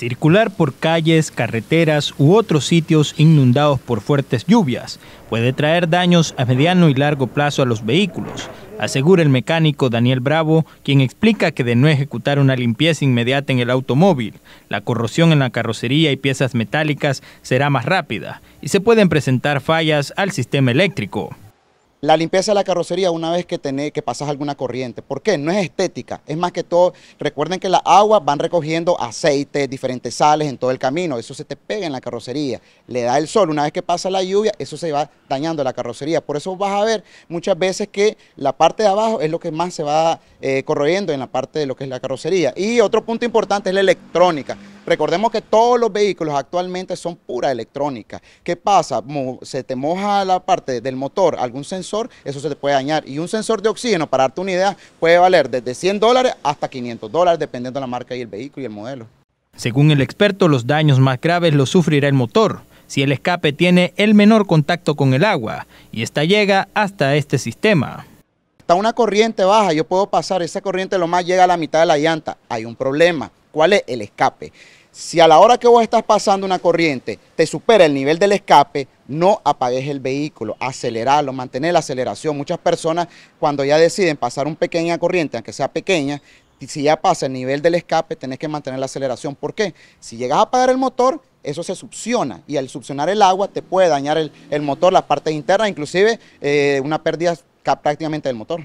Circular por calles, carreteras u otros sitios inundados por fuertes lluvias puede traer daños a mediano y largo plazo a los vehículos, asegura el mecánico Daniel Bravo, quien explica que de no ejecutar una limpieza inmediata en el automóvil, la corrosión en la carrocería y piezas metálicas será más rápida y se pueden presentar fallas al sistema eléctrico. La limpieza de la carrocería una vez que, tenés, que pasas alguna corriente. ¿Por qué? No es estética. Es más que todo, recuerden que las aguas van recogiendo aceite, diferentes sales en todo el camino. Eso se te pega en la carrocería. Le da el sol. Una vez que pasa la lluvia, eso se va dañando la carrocería. Por eso vas a ver muchas veces que la parte de abajo es lo que más se va eh, corroyendo en la parte de lo que es la carrocería. Y otro punto importante es la electrónica. Recordemos que todos los vehículos actualmente son pura electrónica. ¿Qué pasa? Se te moja la parte del motor, algún sensor, eso se te puede dañar. Y un sensor de oxígeno, para darte una idea, puede valer desde 100 dólares hasta 500 dólares, dependiendo de la marca y el vehículo y el modelo. Según el experto, los daños más graves los sufrirá el motor, si el escape tiene el menor contacto con el agua, y esta llega hasta este sistema Está una corriente baja, yo puedo pasar, esa corriente lo más llega a la mitad de la llanta, hay un problema. ¿Cuál es el escape? Si a la hora que vos estás pasando una corriente te supera el nivel del escape, no apagues el vehículo, acelerarlo, mantener la aceleración. Muchas personas cuando ya deciden pasar una pequeña corriente, aunque sea pequeña, si ya pasa el nivel del escape, tenés que mantener la aceleración. ¿Por qué? Si llegas a apagar el motor, eso se succiona y al succionar el agua te puede dañar el, motor, las partes internas, inclusive eh, una pérdida prácticamente del motor.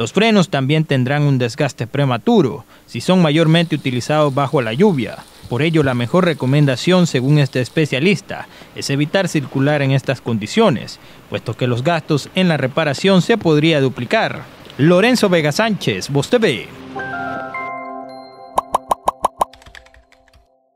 Los frenos también tendrán un desgaste prematuro si son mayormente utilizados bajo la lluvia. Por ello, la mejor recomendación, según este especialista, es evitar circular en estas condiciones, puesto que los gastos en la reparación se podría duplicar. Lorenzo Vega Sánchez, Vos TV.